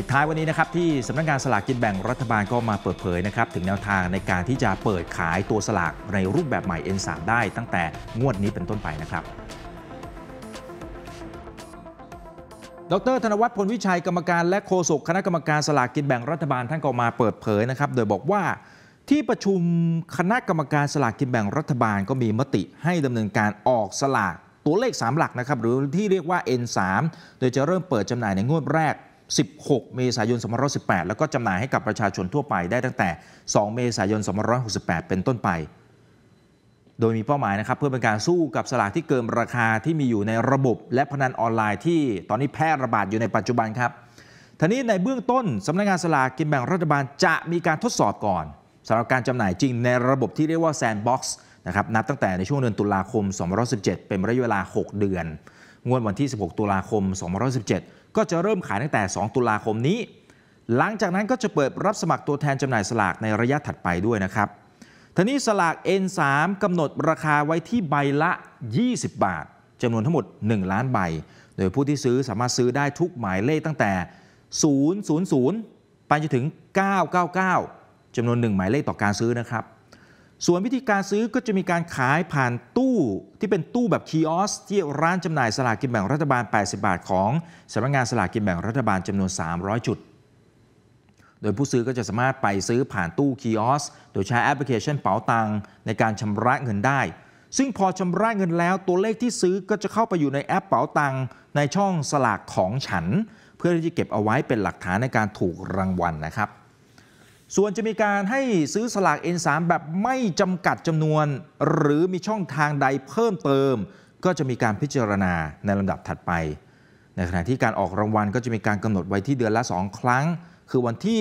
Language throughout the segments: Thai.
ิดท้ายวันนี้นะครับที่สำนักงงานสลากกินแบ่งรัฐบาลก็มาเปิดเผยนะครับถึงแนวทางในการที่จะเปิดขายตัวสลากในรูปแบบใหม่ N3 ได้ตั้งแต่งวดนี้เป็นต้นไปนะครับ ดรธนวัฒน์พลวิชัยกรรมการและโฆษกคณะกรรมการสลากกินแบ่งรัฐบาลท่านก็มาเปิดเผยนะครับโดยบอกว่าที่ประชุมคณะกรรมการสลากกินแบ่งรัฐบาลก็มีมติให้ดำเนินการออกสลากตัวเลข 3 หลักนะครับหรือที่เรียกว่า N3 โดยจะเริ่มเปิดจำหน่ายในงวดแรก16 เมษายน 2518แล้วก็จำหน่ายให้กับประชาชนทั่วไป ได้ตั้งแต่ 2 เมษายน 2568 เป็นต้นไป โดยมีเป้าหมายนะครับเพื่อเป็นการสู้กับสลากที่เกินราคาที่มีอยู่ในระบบและพนันออนไลน์ที่ตอนนี้แพร่ระบาดอยู่ในปัจจุบันครับทีนี้ในเบื้องต้นสำนักงงานสลากกินแบ่งรัฐบาลจะมีการทดสอบก่อนสำหรับการจำหน่ายจริงในระบบที่เรียกว่าแซนด์บ็อกซ์นะครับนับตั้งแต่ในช่วงเดือนตุลาคม 2517เป็นระยะเวลา 6 เดือนงวดวันที่ 16 ตุลาคม 2517 ก็จะเริ่มขายตั้งแต่ 2 ตุลาคมนี้ หลังจากนั้นก็จะเปิดรับสมัครตัวแทนจำหน่ายสลากในระยะถัดไปด้วยนะครับทนี้สลาก N3 กำหนดราคาไว้ที่ใบละ 20 บาท จำนวนทั้งหมด 1 ล้านใบ โดยผู้ที่ซื้อสามารถซื้อได้ทุกหมายเลขตั้งแต่ 000 ไปจนถึง 999 จำนวน 1 หมายเลขต่อการซื้อนะครับส่วนวิธีการซื้อก็จะมีการขายผ่านตู้ที่เป็นตู้แบบคีออสที่ร้านจำหน่ายสลากกินแบ่งรัฐบาล 80 บาทของ สำนักงานสลากกินแบ่งรัฐบาลจำนวน 300 จุด โดยผู้ซื้อก็จะสามารถไปซื้อผ่านตู้คีออสโดยใช้แอปพลิเคชันเป๋าตังในการชำระเงินได้ ซึ่งพอชำระเงินแล้ว ตัวเลขที่ซื้อก็จะเข้าไปอยู่ในแอปเป๋าตังในช่องสลากของฉัน เพื่อที่จะเก็บเอาไว้เป็นหลักฐานในการถูกรางวัลนนะครับส่วนจะมีการให้ซื้อสลาก N3 แบบไม่จำกัดจำนวนหรือมีช่องทางใดเพิ่มเติม ก็จะมีการพิจารณาในลำดับถัดไป ในขณะที่การออกรางวัลก็จะมีการกำหนดไว้ที่เดือนละ 2 ครั้ง คือวันที่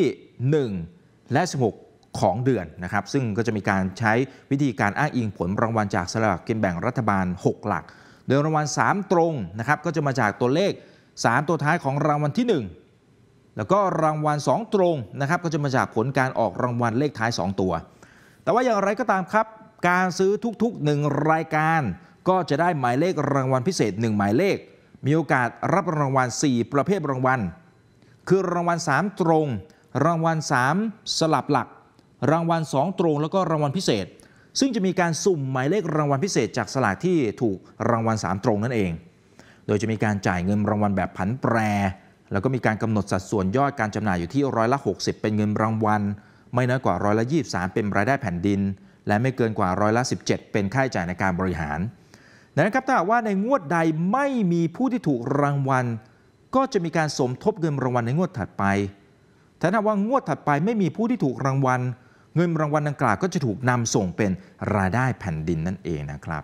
1 และ16 ของเดือนนะครับซึ่งก็จะมีการใช้วิธีการอ้างอิงผลรางวัลจากสลากกินแบ่งรัฐบาล 6 หลักโดยรางวัล 3 ตรงนะครับก็จะมาจากตัวเลข 3 ตัวท้ายของรางวัลที่ 1แล้วก็รางวัล 2 ตรงนะครับก็จะมาจากผลการออกรางวัลเลขท้าย 2 ตัว แต่ว่าอย่างไรก็ตามครับการซื้อทุกๆ1รายการก็จะได้หมายเลขรางวัลพิเศษ1หมายเลข มีโอกาสรับรางวัล 4 ประเภทรางวัล คือรางวัล 3 ตรง รางวัล 3 สลับหลัก รางวัล 2 ตรงแล้วก็รางวัลพิเศษ ซึ่งจะมีการสุ่มหมายเลขรางวัลพิเศษจากสลากที่ถูกรางวัล 3 ตรงนั่นเอง โดยจะมีการจ่ายเงินรางวัลแบบผันแปรแล้วก็มีการกำหนดสัดส่วนยอดการจำหน่ายอยู่ที่ร้อยละ 60 เป็นเงินรางวัลไม่น้อยกว่าร้อยละ23 เป็นรายได้แผ่นดิน และไม่เกินกว่าร้อยละ 17 เป็นค่าใช้จ่ายในการบริหารนั้นครับถ้าว่าในงวดใดไม่มีผู้ที่ถูกรางวัล ก็จะมีการสมทบเงินรางวัลในงวดถัดไปแต่ถ้าว่างวดถัดไปไม่มีผู้ที่ถูกรางวัล เงินรางวัลดังกล่าวก็จะถูกนำส่งเป็นรายได้แผ่นดินนั่นเองนะครับ